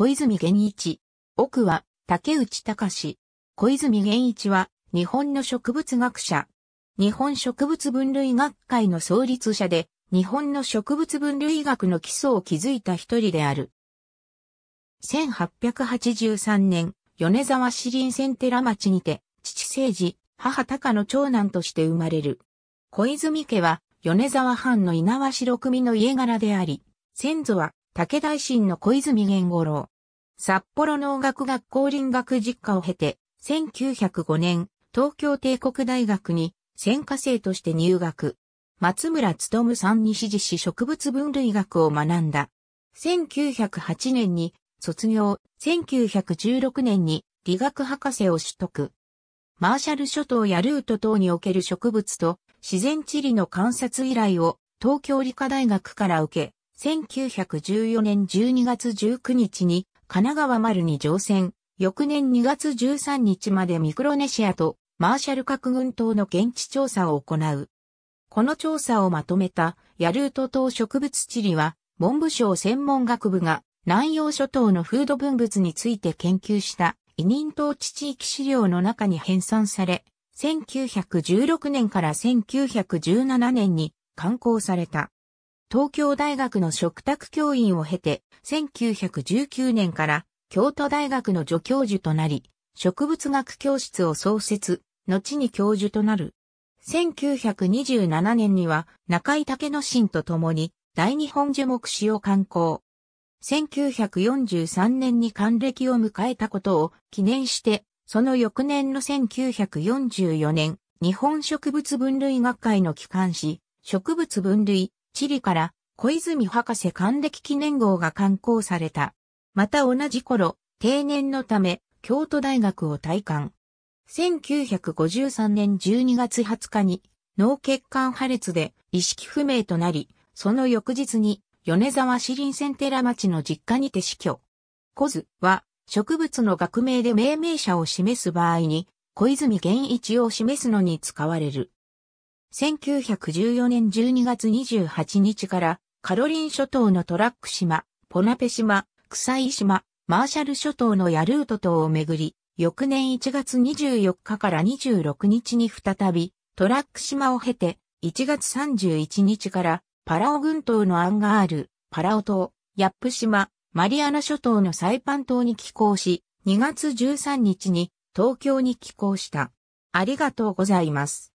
小泉玄一。奥は、竹内隆。小泉玄一は、日本の植物学者。日本植物分類学会の創立者で、日本の植物分類学の基礎を築いた一人である。1883年、米沢市林線寺町にて、父政治、母高の長男として生まれる。小泉家は、米沢藩の稲葉代組の家柄であり、先祖は武大臣の小泉玄五郎。札幌農学学校林学実家を経て、1905年、東京帝国大学に専科生として入学。松村努さんに指示し植物分類学を学んだ。1908年に卒業、1916年に理学博士を取得。マーシャル諸島やルート等における植物と自然地理の観察依頼を東京理科大学から受け、1914年12月19日に神奈川丸に乗船、翌年2月13日までミクロネシアとマーシャル核軍島の現地調査を行う。この調査をまとめたヤルート島植物地理は文部省専門学部が南洋諸島の風土分物について研究した委任統治地域資料の中に編纂され、1916年から1917年に刊行された。東京大学の食卓教員を経て、1919年から京都大学の助教授となり、植物学教室を創設、後に教授となる。1927年には中井武之進と共に大日本樹木史を刊行。1943年に還暦を迎えたことを記念して、その翌年の1944年、日本植物分類学会の機関誌、植物分類、チリから小泉博士還暦記念号が刊行された。また同じ頃、定年のため、京都大学を退官。1953年12月20日に脳血管破裂で意識不明となり、その翌日に米沢市林線寺町の実家にて死去。コズは植物の学名で命名者を示す場合に、小泉源一を示すのに使われる。1914年12月28日からカロリン諸島のトラック島、ポナペ島、クサイ島、マーシャル諸島のヤルート島をめぐり、翌年1月24日から26日に再びトラック島を経て、1月31日からパラオ群島のアンガール、パラオ島、ヤップ島、マリアナ諸島のサイパン島に寄港し、2月13日に東京に寄港した。ありがとうございます。